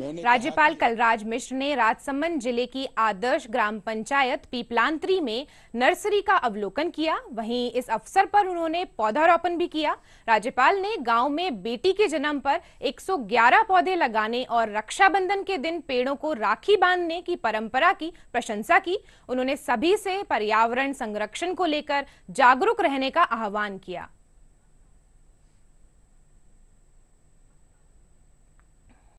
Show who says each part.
Speaker 1: राज्यपाल
Speaker 2: कलराज मिश्र ने राजसमंद जिले की आदर्श ग्राम पंचायत पीपलांत्री में नर्सरी का अवलोकन किया वहीं इस अवसर पर उन्होंने पौधारोपण भी किया राज्यपाल ने गांव में बेटी के जन्म पर 111 पौधे लगाने और रक्षाबंधन के दिन पेड़ों को राखी बांधने की परंपरा की प्रशंसा की उन्होंने सभी से पर्यावरण संरक्षण को लेकर जागरूक रहने का आह्वान किया